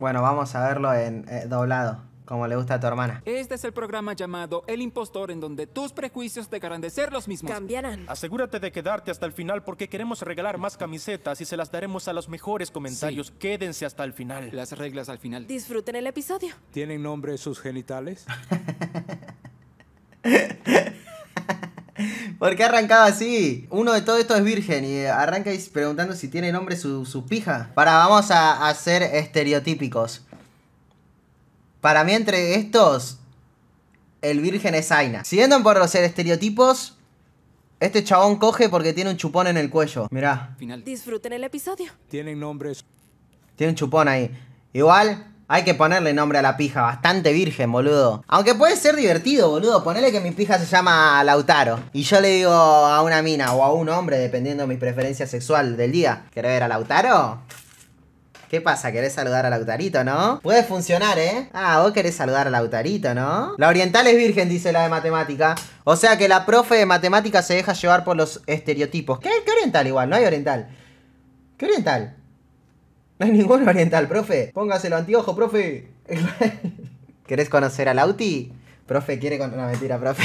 Bueno, vamos a verlo en eh, doblado, como le gusta a tu hermana. Este es el programa llamado El Impostor, en donde tus prejuicios de ser los mismos. Cambiarán. Asegúrate de quedarte hasta el final porque queremos regalar más camisetas y se las daremos a los mejores comentarios. Quédense hasta el final. Las reglas al final. Disfruten el episodio. ¿Tienen nombre sus genitales? ¿Por qué arrancaba así? Uno de todos estos es virgen y arranca preguntando si tiene nombre su, su pija. Para, vamos a, hacer ser estereotípicos. Para mí, entre estos, el virgen es Aina. Siguiendo por los estereotipos, este chabón coge porque tiene un chupón en el cuello. Mirá. Disfruten el episodio. Tienen nombres. Tiene un chupón ahí. Igual, hay que ponerle nombre a la pija, bastante virgen, boludo. Aunque puede ser divertido, boludo. ponerle que mi pija se llama Lautaro. Y yo le digo a una mina o a un hombre, dependiendo de mi preferencia sexual del día. ¿Querés ver a Lautaro? ¿Qué pasa? ¿Querés saludar a Lautarito, no? Puede funcionar, ¿eh? Ah, vos querés saludar a Lautarito, ¿no? La oriental es virgen, dice la de matemática. O sea que la profe de matemática se deja llevar por los estereotipos. ¿Qué, qué oriental igual? No hay oriental. ¿Qué oriental? No hay ningún oriental, profe. Póngaselo anteojo, profe. ¿Querés conocer a Lauti? Profe quiere con... una mentira, profe.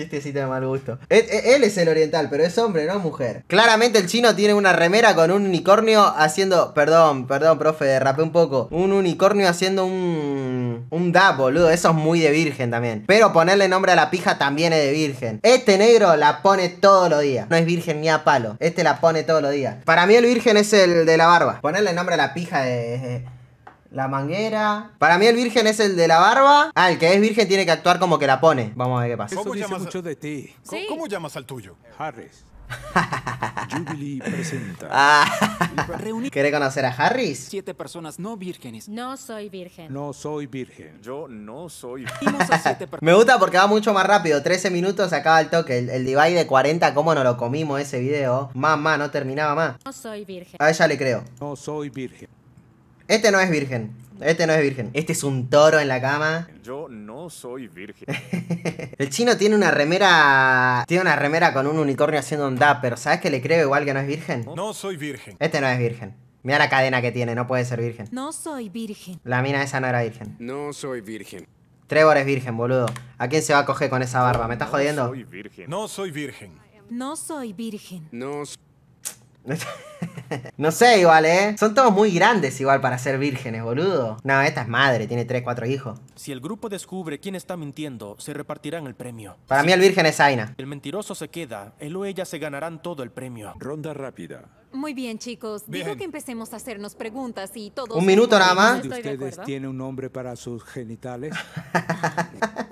Chistecito de mal gusto. Él, es el oriental, pero es hombre, no mujer. Claramente el chino tiene una remera con un unicornio haciendo. Perdón, perdón, profe, derrapé un poco. Un unicornio haciendo un. Un da boludo. Eso es muy de virgen también. Pero ponerle nombre a la pija también es de virgen. Este negro la pone todos los días. No es virgen ni a palo. Este la pone todos los días. Para mí el virgen es el de la barba. Ponerle nombre a la pija de la manguera. Para mí el virgen es el de la barba. Ah, el que es virgen tiene que actuar como que la pone. Vamos a ver qué pasa. ¿Cómo, llamas, mucho de ti. ¿Cómo llamas al tuyo? Harris. Jubilee presenta. Ah. ¿Quiere conocer a Harris? Siete personas no vírgenes. No soy virgen. No soy virgen. Yo no soy virgen. Me gusta porque va mucho más rápido. 13 minutos acaba el toque. El, divide de 40, ¿cómo no lo comimos ese video? Mamá, no terminaba más. No soy virgen. A ella le creo. No soy virgen. Este no es virgen. Este no es virgen. Este es un toro en la cama. Yo no soy virgen. el chino tiene una remera. Tiene una remera con un unicornio haciendo un dab, pero ¿sabes que le creo igual que no es virgen? No soy virgen. Este no es virgen. Mira la cadena que tiene, no puede ser virgen. No soy virgen. La mina esa no era virgen. No soy virgen. Trevor es virgen, boludo. ¿A quién se va a coger con esa barba? ¿Me estás no jodiendo? Soy virgen. No soy virgen. No soy virgen. No soy... no sé, igual, ¿eh? Son todos muy grandes igual para ser vírgenes, boludo. No, esta es madre, tiene tres, cuatro hijos. Si el grupo descubre quién está mintiendo, se repartirán el premio. Para mí el virgen es Aina. El mentiroso se queda, él o ella se ganarán todo el premio. Ronda rápida. Muy bien, chicos. Digo que empecemos a hacernos preguntas y todos... Un minuto nada más. ¿Ustedes tiene un nombre para sus genitales?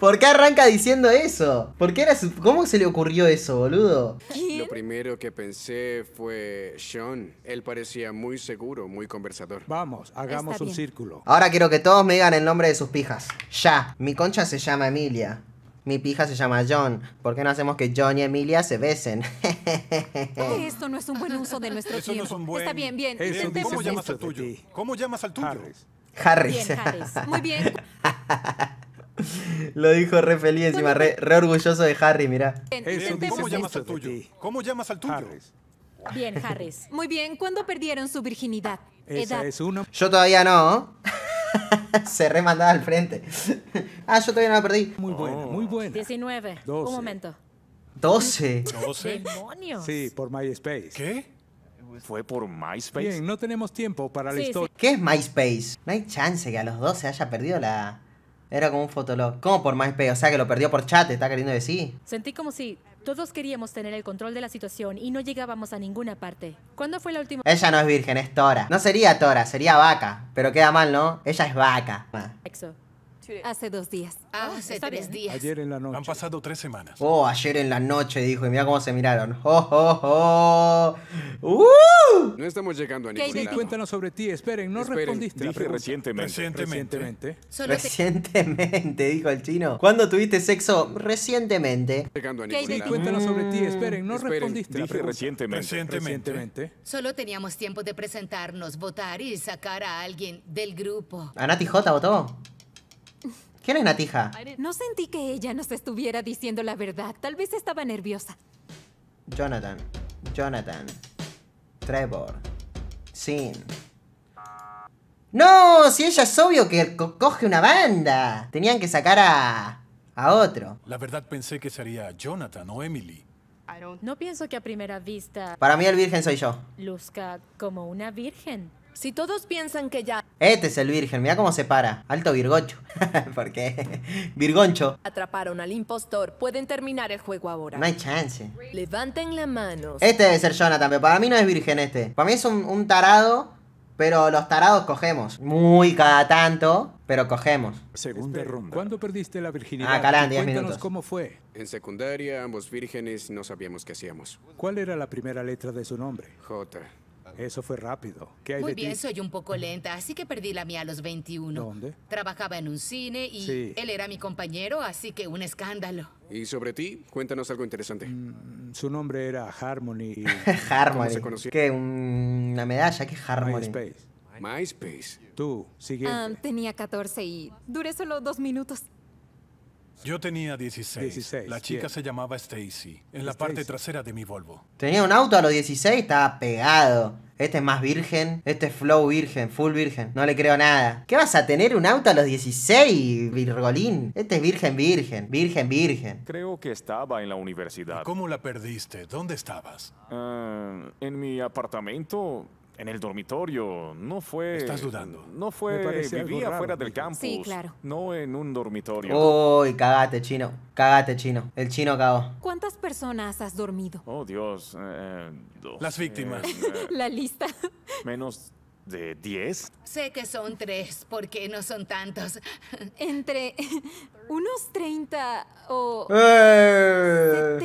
¿Por qué arranca diciendo eso? ¿Por qué era ¿Cómo se le ocurrió eso, boludo? Lo primero que pensé fue Sean. Él parecía muy seguro, muy conversador. Vamos, hagamos un círculo. Ahora quiero que todos me digan el nombre de sus pijas. Ya. Mi concha se llama Emilia. Mi pija se llama John. ¿Por qué no hacemos que John y Emilia se besen? Eh, esto no es un buen uso de nuestro Eso tiempo. No Está bien, bien. ¿Cómo llamas al tuyo? ¿Cómo llamas al tuyo? Harris. Harris. Harris. Muy bien. Lo dijo re feliz encima, re, orgulloso de Harry, mira ¿Cómo llamas al tuyo? ¿Cómo llamas al tuyo? Bien, Harris. Muy bien, ¿cuándo perdieron su virginidad? Esa es uno. Yo todavía no. Se remandaba al frente. ah, yo todavía no la perdí. Muy bueno oh. muy bueno 19. Un momento. 12. 12. Demonios. Sí, por MySpace. ¿Qué? ¿Fue por MySpace? Bien, no tenemos tiempo para la historia. ¿Qué es MySpace? No hay chance que a los 12 haya perdido la, era como un fotolog. ¿Cómo por más MySpace? O sea, que lo perdió por chat, está queriendo decir. Sentí como si todos queríamos tener el control de la situación y no llegábamos a ninguna parte. ¿Cuándo fue la última? Ella no es virgen, es Tora. No sería Tora, sería vaca. Pero queda mal, ¿no? Ella es vaca. Exo. Hace dos días. Ah, ah, hace tres días. Ayer en la noche. Han pasado tres semanas. Oh, ayer en la noche, dijo. Y mira cómo se miraron. Oh, oh, ¡Oh, uh No estamos llegando a ningún lado. cuéntanos sobre ti. Esperen, no respondiste. Dije recientemente. Recientemente. Recientemente. dijo el chino. ¿Cuándo tuviste sexo? Recientemente. Llegando a cuéntanos sobre ti. Esperen, no respondiste. Dije recientemente. recientemente. Solo teníamos tiempo de presentarnos, votar y sacar a alguien del grupo. ¿Anati J votó? ¿Quién es Natija? No sentí que ella nos estuviera diciendo la verdad. Tal vez estaba nerviosa. Jonathan. Jonathan. Trevor. Sin. ¡No! Si ella es obvio que coge una banda. Tenían que sacar a... a otro. La verdad pensé que sería Jonathan o Emily. No pienso que a primera vista... Para mí el virgen soy yo. Luzca como una virgen. Si todos piensan que ya... Este es el virgen, mira cómo se para. Alto virgocho. Porque... Virgoncho. Atraparon al impostor, pueden terminar el juego ahora. No hay chance. Levanten la mano. Este debe ser Jonathan, pero para mí no es virgen este. Para mí es un, tarado, pero los tarados cogemos. Muy cada tanto, pero cogemos. Segunda ronda. ¿Cuándo perdiste la virginidad? Ah, Calán, 10 minutos. cómo fue. En secundaria, ambos vírgenes no sabíamos qué hacíamos. ¿Cuál era la primera letra de su nombre? J. Eso fue rápido. ¿Qué hay Muy bien, soy un poco lenta, así que perdí la mía a los 21. ¿Dónde? Trabajaba en un cine y él era mi compañero, así que un escándalo. ¿Y sobre ti? Cuéntanos algo interesante. Mm, su nombre era Harmony. Harmony. ¿Qué? ¿Una medalla? ¿Qué Harmony? MySpace. MySpace. Tú, siguiente. Ah, tenía 14 y duré solo dos minutos. Yo tenía 16. la chica se llamaba Stacy, en la parte trasera de mi Volvo. Tenía un auto a los 16, estaba pegado. Este es más virgen. Este es flow virgen, full virgen. No le creo nada. ¿Qué vas a tener un auto a los 16, Virgolín? Este es virgen, virgen. Virgen, virgen. Creo que estaba en la universidad. ¿Cómo la perdiste? ¿Dónde estabas? Ah, en mi apartamento en el dormitorio, no fue... Estás dudando. No fue... vivía fuera del campus. Sí, claro. No en un dormitorio. Uy, cagate, chino. Cagate, chino. El chino cagó. ¿Cuántas personas has dormido? Oh, Dios. Eh, dos. Las víctimas. Eh, La lista. Menos de 10? Sé que son tres, porque no son tantos. Entre unos 30 o 70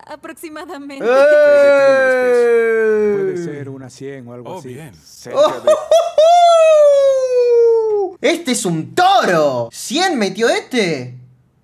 eh. aproximadamente. Eh. Puede ser una 100 o algo oh, así. Oh, ¡Este es un toro! ¿100 metió este?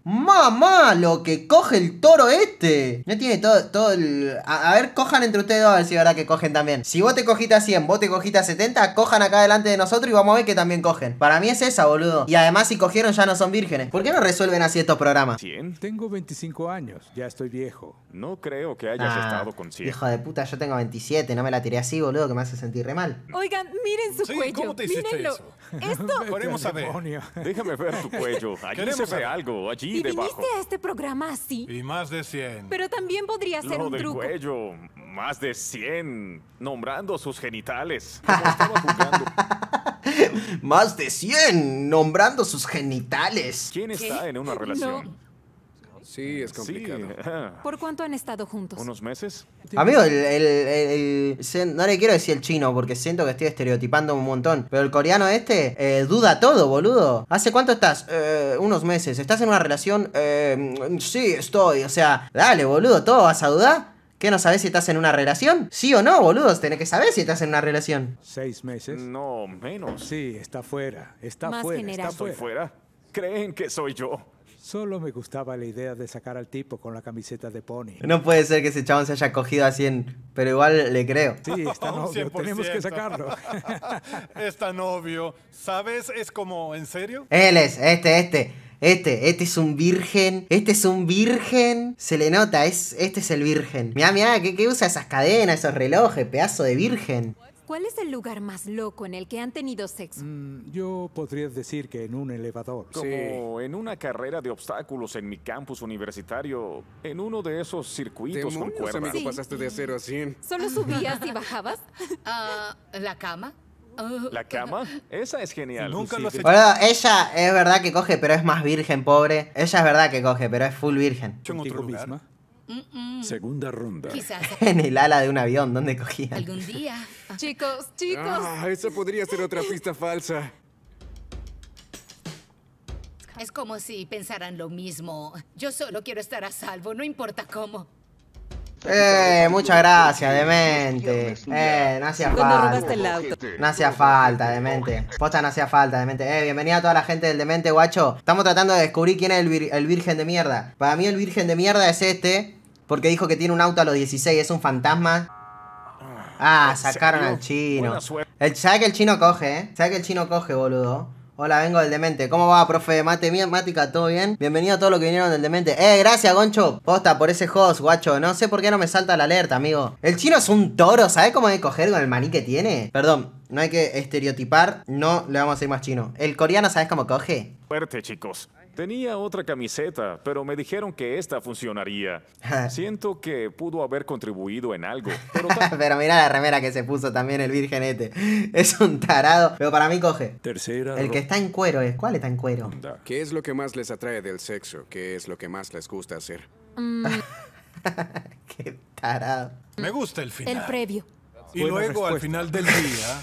Mamá, lo que coge el toro este. No tiene todo, todo el... A, ver, cojan entre ustedes dos a ver si verdad que cogen también. Si vos te cogiste a 100, vos te cogiste a 70, cojan acá delante de nosotros y vamos a ver que también cogen. Para mí es esa, boludo. Y además si cogieron ya no son vírgenes. ¿Por qué no resuelven así estos programas? 100. Tengo 25 años, ya estoy viejo. No creo que hayas ah, estado con 100. Hijo de puta, yo tengo 27, no me la tiré así, boludo, que me hace sentir re mal. Oigan, miren su cuello. ¿cómo Eso? Esto... a saber. Déjame ver tu cuello. Allí se ve algo, allí ¿Y debajo. viniste a este programa así? Y más de 100. Pero también podría ser Lo un del truco. cuello, más de 100, nombrando sus genitales. más de 100, nombrando sus genitales. ¿Quién está en una relación? Sí, eh, es complicado. ¿Por cuánto han estado juntos? ¿Unos meses? Ah, amigo, el, No le quiero decir el chino porque siento que estoy estereotipando un montón. Pero el coreano este eh, duda todo, boludo. ¿Hace cuánto estás? Eh, unos meses. ¿Estás en una relación? sí, estoy. O sea, dale, boludo, todo vas a dudar. ¿Qué no sabes si estás en una relación? Sí o no, boludos. Tenés que saber si estás en una relación. ¿Seis meses? No, menos. Sí, está fuera. Está fuera. fuera. ¿Creen que soy yo? Solo me gustaba la idea de sacar al tipo con la camiseta de pony. No puede ser que ese chabón se haya cogido así en... pero igual le creo. Sí, está novio. tenemos que sacarlo. Está novio. ¿Sabes? Es como, ¿en serio? Él es, este, este. Este, este es un virgen. Este es un virgen. Se le nota, es, este es el virgen. Mirá, mirá, ¿qué, qué usa esas cadenas, esos relojes? Pedazo de virgen. ¿Cuál es el lugar más loco en el que han tenido sexo? Mm, yo podría decir que en un elevador. Como en una carrera de obstáculos en mi campus universitario, en uno de esos circuitos con cuerdas. sí. pasaste de 0 a 100. ¿Solo subías y bajabas? Ah, ¿La cama? Ah. ¿La cama? Esa es genial. Nunca lo Bueno, ella es verdad que coge, pero es más virgen, pobre. Ella es verdad que coge, pero es full virgen. ¿En otro lugar? Segunda ronda. en el ala de un avión, ¿dónde cogían? Algún día. chicos, chicos. Ah, esa podría ser otra pista falsa. Es como si pensaran lo mismo. Yo solo quiero estar a salvo, no importa cómo. Eh, muchas gracias, demente. Eh, no hacía falta. No hacía falta, demente. Posta no hacía falta, demente. Eh, bienvenida a toda la gente del demente, guacho. Estamos tratando de descubrir quién es el virgen de mierda. Para mí el virgen de mierda es este, porque dijo que tiene un auto a los 16, es un fantasma. Ah, ah sacaron al chino. El, ¿Sabes que el chino coge, eh? ¿Sabes que el chino coge, boludo? Hola, vengo del Demente. ¿Cómo va, profe? Mate, ¿todo bien? Bienvenido a todos los que vinieron del Demente. Eh, gracias, Goncho. Posta por ese host, guacho. No sé por qué no me salta la alerta, amigo. El chino es un toro, ¿sabes cómo hay que coger con el maní que tiene? Perdón, no hay que estereotipar. No le vamos a ir más chino. ¿El coreano sabes cómo coge? Fuerte, chicos. Tenía otra camiseta, pero me dijeron que esta funcionaría. Siento que pudo haber contribuido en algo. Pero, mira la remera que se puso también el virgenete. Es un tarado. Pero para mí coge. Tercera. El que está en cuero es. ¿Cuál está en cuero? ¿Qué es lo que más les atrae del sexo? ¿Qué es lo que más les gusta hacer? Qué tarado. Me gusta el final. El previo. Y luego al final del día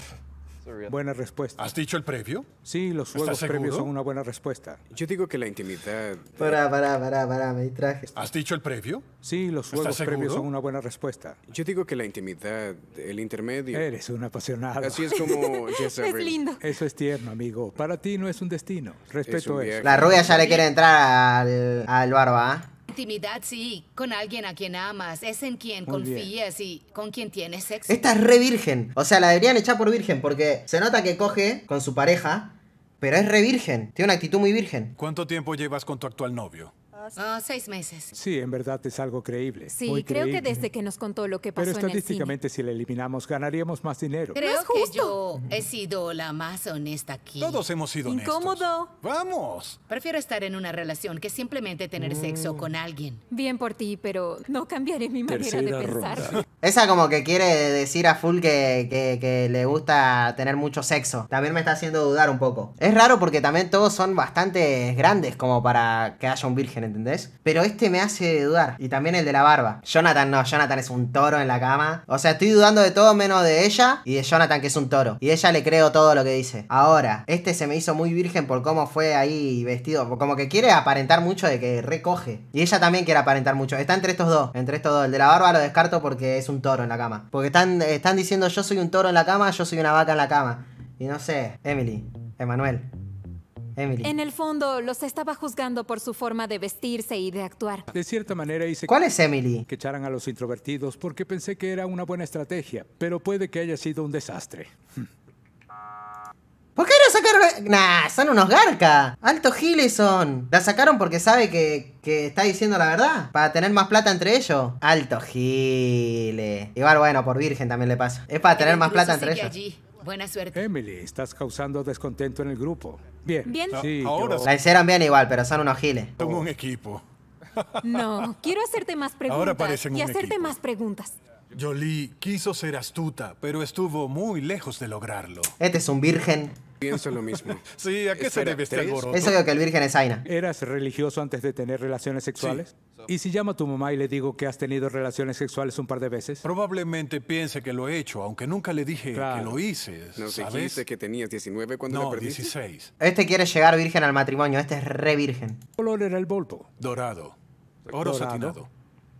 Buena respuesta. ¿Has dicho el previo? Sí, los juegos previos son una buena respuesta. Yo digo que la intimidad. Para, para, para, para, me traje. ¿Has dicho el previo? Sí, los juegos previos son una buena respuesta. Yo digo que la intimidad, el intermedio. Eres un apasionado. Así es como. es lindo. Eso es tierno, amigo. Para ti no es un destino. Respeto eso. La rubia ya le quiere entrar al, barba, ¿ah? intimidad sí, con alguien a quien amas, es en quien y con quien tienes sexo. Esta es re virgen, o sea, la deberían echar por virgen porque se nota que coge con su pareja, pero es re virgen, tiene una actitud muy virgen. ¿Cuánto tiempo llevas con tu actual novio? Oh, seis meses. Sí, en verdad es algo creíble. Sí, creo que desde que nos contó lo que pasó. Pero estadísticamente, en el si la eliminamos, ganaríamos más dinero. Creo que yo he sido la más honesta aquí. Todos hemos sido honestos. Incómodo. Vamos. Prefiero estar en una relación que simplemente tener mm. sexo con alguien. Bien por ti, pero no cambiaré mi manera de pensar. Esa como que quiere decir a Full que, que, que le gusta tener mucho sexo. También me está haciendo dudar un poco. Es raro porque también todos son bastante grandes como para que haya un virgen en ¿entendés? Pero este me hace dudar. Y también el de la barba. Jonathan no, Jonathan es un toro en la cama. O sea, estoy dudando de todo menos de ella y de Jonathan que es un toro. Y ella le creo todo lo que dice. Ahora, este se me hizo muy virgen por cómo fue ahí vestido. Como que quiere aparentar mucho de que recoge. Y ella también quiere aparentar mucho. Está entre estos dos. Entre estos dos. El de la barba lo descarto porque es un toro en la cama. Porque están, están diciendo yo soy un toro en la cama, yo soy una vaca en la cama. Y no sé, Emily, Emanuel, Emily. En el fondo, los estaba juzgando por su forma de vestirse y de actuar. De cierta manera hice... ¿Cuál es Emily? Que echaran a los introvertidos porque pensé que era una buena estrategia, pero puede que haya sido un desastre. ¿Por qué no sacaron? Nah, son unos garcas Alto Gileson! La sacaron porque sabe que, que, está diciendo la verdad. Para tener más plata entre ellos. Alto giles. Eh. Igual, bueno, por virgen también le pasa. Es para tener más plata entre ellos. Buena suerte. Emily, estás causando descontento en el grupo. Bien. Sí, ah, ahora yo... La hicieron bien igual, pero son unos giles. Tengo un equipo. No, quiero hacerte más preguntas. Ahora y hacerte más preguntas. Jolie quiso ser astuta, pero estuvo muy lejos de lograrlo. Este es un virgen. Pienso lo mismo. sí, ¿a qué se debe este Eso Es que el virgen es Aina. ¿Eras religioso antes de tener relaciones sexuales? ¿Y si llamo a tu mamá y le digo que has tenido relaciones sexuales un par de veces? Probablemente piense que lo he hecho, aunque nunca le dije que lo hice. ¿No ¿sabes? dijiste que tenías 19 cuando no, perdí. perdiste? 16. Este quiere llegar virgen al matrimonio, este es re virgen. color era el volto Dorado. Oro satinado.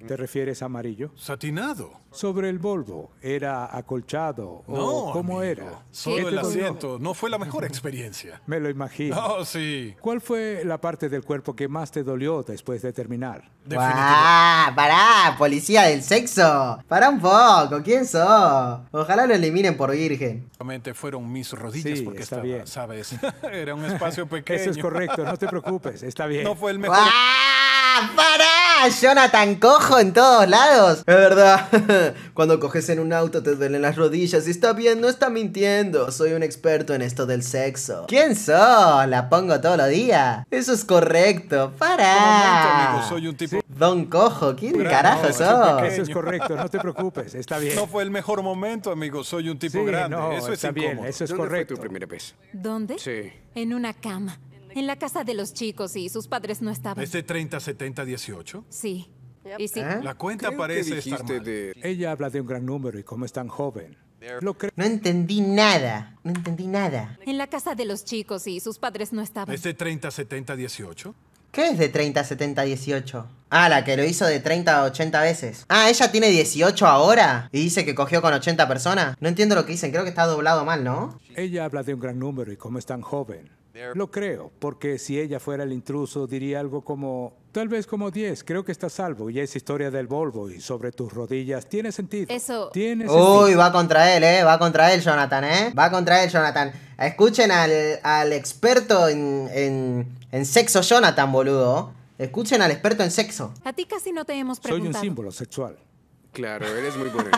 ¿Te refieres amarillo? Satinado. Sobre el Volvo, ¿era acolchado no, cómo era? Solo el asiento, no fue la mejor experiencia. Me lo imagino. Oh, sí. ¿Cuál fue la parte del cuerpo que más te dolió después de terminar? ¡Ah! ¡Pará! ¡Policía del sexo! Para un poco! ¿Quién sos? Ojalá lo eliminen por virgen. Fueron mis rodillas sí, porque está bien. ¿sabes? Era un espacio pequeño. Eso es correcto, no te preocupes, está bien. No fue el mejor. ¡Ah! Jonathan, cojo en todos lados. Es verdad. Cuando coges en un auto te duelen las rodillas. está bien, no está mintiendo. Soy un experto en esto del sexo. ¿Quién soy La pongo todos los días. Eso es correcto. Para. soy Don Cojo, ¿quién carajo Eso es correcto, no te preocupes, está bien. No fue el mejor momento, amigo. Soy un tipo grande. eso está es bien, eso es correcto. tu primera ¿Dónde? Sí. En una cama. En la casa de los chicos y sus padres no estaban. ¿Es de 30, 70, 18? Sí. Y ¿Eh? La cuenta parece estar mal. De... Ella habla de un gran número y cómo es tan joven. no entendí nada. No entendí nada. En la casa de los chicos y sus padres no estaban. ¿Es de 30, 70, 18? ¿Qué es de 30, 70, 18? Ah, la que lo hizo de 30 a 80 veces. Ah, ella tiene 18 ahora y dice que cogió con 80 personas. No entiendo lo que dicen, creo que está doblado mal, ¿no? Ella habla de un gran número y cómo es tan joven. Lo creo, porque si ella fuera el intruso diría algo como, tal vez como 10, creo que está salvo y esa historia del Volvo y sobre tus rodillas tiene sentido. Eso. Tiene sentido. Uy, va contra él, ¿eh? Va contra él, Jonathan, ¿eh? Va contra él, Jonathan. Escuchen al, experto en, en, sexo, Jonathan, boludo. Escuchen al experto en sexo. A ti casi no te hemos preguntado. Soy un símbolo sexual. Claro, eres muy bueno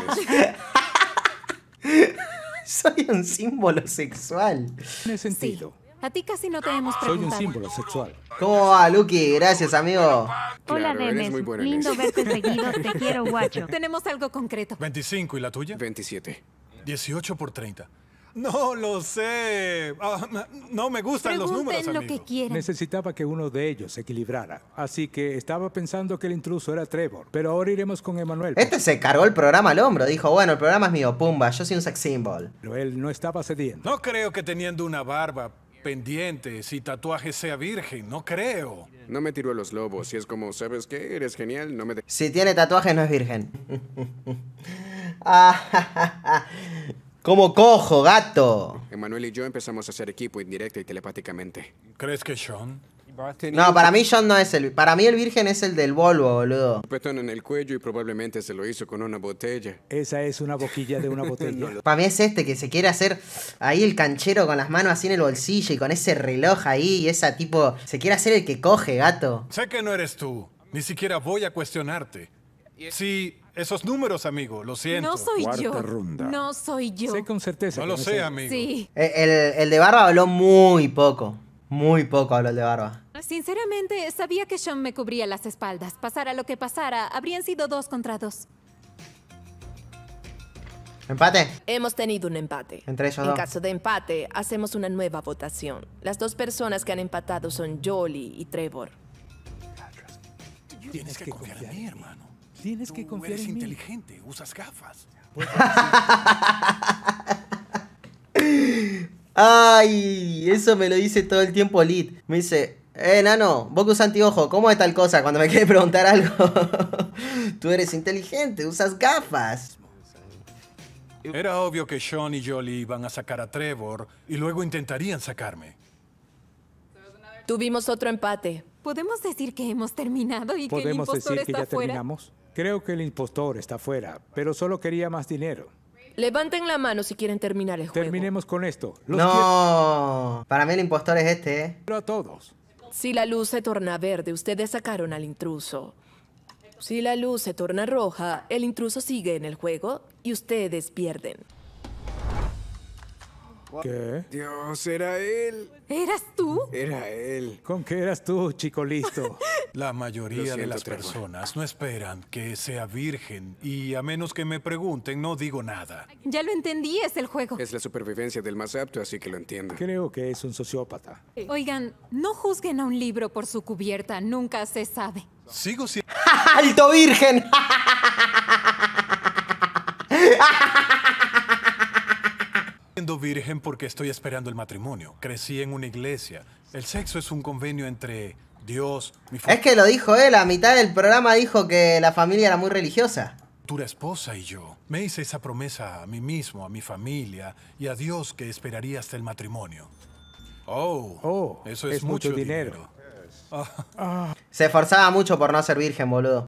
Soy un símbolo sexual. Tiene sentido. A ti casi no te hemos preguntado. Soy un símbolo sexual. ¿Cómo va, Lucky? Gracias, amigo. Hola, Demes. Lindo verte seguido. Te quiero, guacho. Tenemos algo concreto. 25, ¿y la tuya? 27. 18 por 30. No lo sé. Ah, no me gustan los números. Amigo. lo que quieran. Necesitaba que uno de ellos se equilibrara. Así que estaba pensando que el intruso era Trevor. Pero ahora iremos con Emanuel. Este se cargó el programa al hombro. Dijo, bueno, el programa es mío. Pumba, yo soy un sex symbol. Pero él no estaba cediendo. No creo que teniendo una barba pendiente si tatuaje sea virgen, no creo. No me tiro a los lobos, si es como, ¿sabes que Eres genial, no me... si tiene tatuaje no es virgen. Ah, como cojo, gato. Emanuel y yo empezamos a hacer equipo indirecto y telepáticamente. ¿Crees que Sean? No, para mí John no es el. Para mí el virgen es el del Volvo, boludo. en el cuello y probablemente se lo hizo con una botella. Esa es una boquilla de una botella. Para mí es este que se quiere hacer ahí el canchero con las manos así en el bolsillo y con ese reloj ahí y esa tipo. Se quiere hacer el que coge, gato. Sé que no eres tú. Ni siquiera voy a cuestionarte. Sí, esos números, amigo, lo siento. No soy yo. No soy yo. Sé con certeza. No lo sé, amigo. Sí. E, el, el, de barba habló muy poco. Muy poco habla de barba. Sinceramente, sabía que Sean me cubría las espaldas. Pasara lo que pasara, habrían sido dos contra dos. ¿Empate? Hemos tenido un empate. Entre En caso de empate, hacemos una nueva votación. Las dos personas que han empatado son Jolie y Trevor. Tienes que confiar en mí, hermano. Tienes que confiar en mí. eres inteligente, usas gafas. Pues, Ay, eso me lo dice todo el tiempo Lid. Me dice, eh, nano, vos que usas ¿cómo es tal cosa? Cuando me quiere preguntar algo. Tú eres inteligente, usas gafas. Era obvio que Sean y Jolie iban a sacar a Trevor y luego intentarían sacarme. Tuvimos otro empate. ¿Podemos decir que hemos terminado y que el impostor decir que ya terminamos? Creo que el impostor está fuera, pero solo quería más dinero. Levanten la mano si quieren terminar el juego. Terminemos con esto. no, para mí el impostor es este, ¿eh? Pero todos. Si la luz se torna verde, ustedes sacaron al intruso. Si la luz se torna roja, el intruso sigue en el juego y ustedes pierden. ¿Qué? Dios, era él. ¿Eras tú? Era él. ¿Con qué eras tú, chico listo? La mayoría de las personas no esperan que sea virgen y a menos que me pregunten no digo nada. Ya lo entendí, es el juego. Es la supervivencia del más apto, así que lo entiendo. Creo que es un sociópata. Oigan, no juzguen a un libro por su cubierta, nunca se sabe. Sigo siendo... ¡Alto virgen! Siendo virgen porque estoy esperando el matrimonio. Crecí en una iglesia. El sexo es un convenio entre Dios, mi Es que lo dijo él, a mitad del programa dijo que la familia era muy religiosa. Tu esposa y yo. Me hice esa promesa a mí mismo, a mi familia y a Dios que esperaría hasta el matrimonio. Oh, oh eso es, mucho, dinero. Ah. Se esforzaba mucho por no ser virgen, boludo.